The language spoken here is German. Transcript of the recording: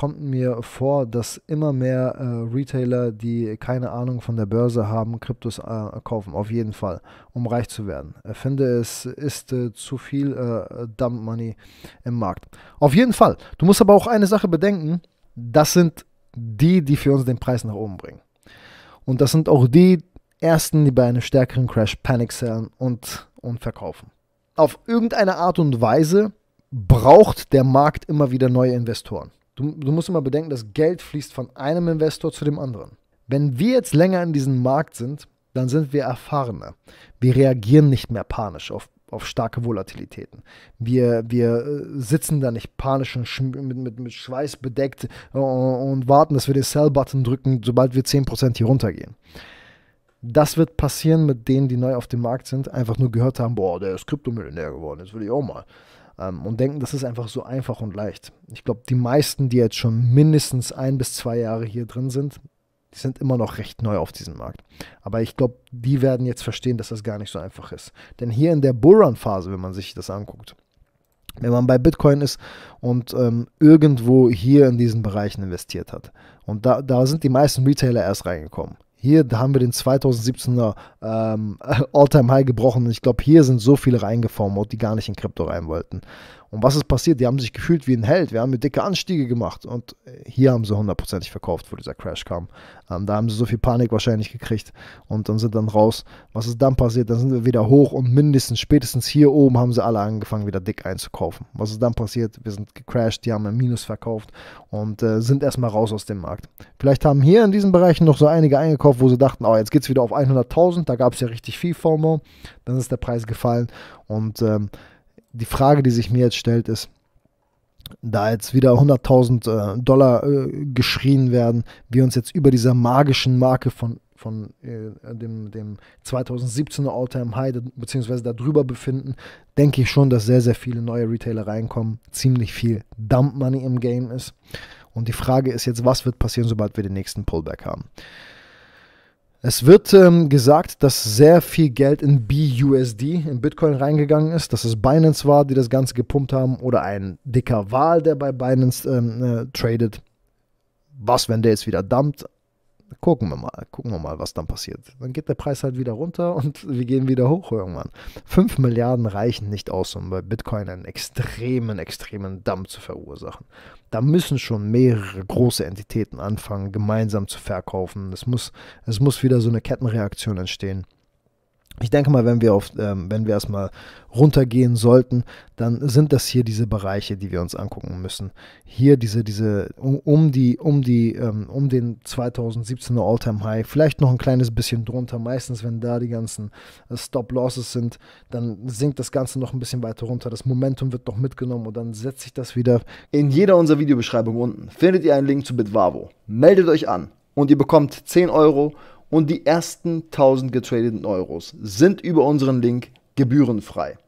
kommt mir vor, dass immer mehr äh, Retailer, die keine Ahnung von der Börse haben, Kryptos äh, kaufen, auf jeden Fall, um reich zu werden. Ich finde, es ist äh, zu viel äh, Dump Money im Markt. Auf jeden Fall. Du musst aber auch eine Sache bedenken, das sind die, die für uns den Preis nach oben bringen. Und das sind auch die ersten, die bei einem stärkeren Crash Panic sellen und, und verkaufen. Auf irgendeine Art und Weise braucht der Markt immer wieder neue Investoren du, du musst immer bedenken, dass Geld fließt von einem Investor zu dem anderen. Wenn wir jetzt länger in diesem Markt sind, dann sind wir erfahrener. Wir reagieren nicht mehr panisch auf, auf starke Volatilitäten. Wir, wir äh, sitzen da nicht panisch und mit, mit, mit Schweiß bedeckt äh, und warten, dass wir den Sell-Button drücken, sobald wir 10% hier runtergehen. Das wird passieren mit denen, die neu auf dem Markt sind, einfach nur gehört haben, boah, der ist Kryptomillionär geworden, jetzt will ich auch mal ähm, und denken, das ist einfach so einfach und leicht. Ich glaube, die meisten, die jetzt schon mindestens ein bis zwei Jahre hier drin sind, die sind immer noch recht neu auf diesem Markt. Aber ich glaube, die werden jetzt verstehen, dass das gar nicht so einfach ist. Denn hier in der Bullrun-Phase, wenn man sich das anguckt, wenn man bei Bitcoin ist und ähm, irgendwo hier in diesen Bereichen investiert hat. Und da, da sind die meisten Retailer erst reingekommen. Hier haben wir den 2017er ähm, All-Time-High gebrochen. Ich glaube, hier sind so viele reingeformt, die gar nicht in Krypto rein wollten. Und was ist passiert? Die haben sich gefühlt wie ein Held. Wir haben mit dicke Anstiege gemacht. Und äh, hier haben sie hundertprozentig verkauft, wo dieser Crash kam. Ähm, da haben sie so viel Panik wahrscheinlich gekriegt. Und dann sind dann raus. Was ist dann passiert? Dann sind wir wieder hoch und mindestens, spätestens hier oben haben sie alle angefangen, wieder dick einzukaufen. Was ist dann passiert? Wir sind gecrashed, die haben ein Minus verkauft und äh, sind erstmal raus aus dem Markt. Vielleicht haben hier in diesen Bereichen noch so einige eingekauft, wo sie dachten, oh, jetzt geht es wieder auf 100.000. Da gab es ja richtig viel FOMO. Dann ist der Preis gefallen. Und ähm, die Frage, die sich mir jetzt stellt, ist, da jetzt wieder 100.000 äh, Dollar äh, geschrien werden, wir uns jetzt über dieser magischen Marke von, von äh, dem, dem 2017er All-Time High bzw. darüber befinden, denke ich schon, dass sehr, sehr viele neue Retailer reinkommen, ziemlich viel Dump Money im Game ist. Und die Frage ist jetzt, was wird passieren, sobald wir den nächsten Pullback haben? Es wird ähm, gesagt, dass sehr viel Geld in BUSD, in Bitcoin reingegangen ist, dass es Binance war, die das Ganze gepumpt haben oder ein dicker Wal, der bei Binance ähm, äh, tradet. Was, wenn der jetzt wieder dumpt? gucken wir mal, gucken wir mal, was dann passiert. Dann geht der Preis halt wieder runter und wir gehen wieder hoch irgendwann. 5 Milliarden reichen nicht aus, um bei Bitcoin einen extremen, extremen Damm zu verursachen. Da müssen schon mehrere große Entitäten anfangen, gemeinsam zu verkaufen. Es muss, es muss wieder so eine Kettenreaktion entstehen ich denke mal, wenn wir, auf, ähm, wenn wir erstmal runtergehen sollten, dann sind das hier diese Bereiche, die wir uns angucken müssen. Hier diese, diese um, um die, um die, ähm, um den 2017er Alltime High, vielleicht noch ein kleines bisschen drunter. Meistens, wenn da die ganzen äh, Stop Losses sind, dann sinkt das Ganze noch ein bisschen weiter runter. Das Momentum wird noch mitgenommen und dann setzt sich das wieder. In jeder unserer Videobeschreibung unten findet ihr einen Link zu Bitwavo. Meldet euch an und ihr bekommt 10 Euro und die ersten 1000 getradeten Euros sind über unseren Link gebührenfrei.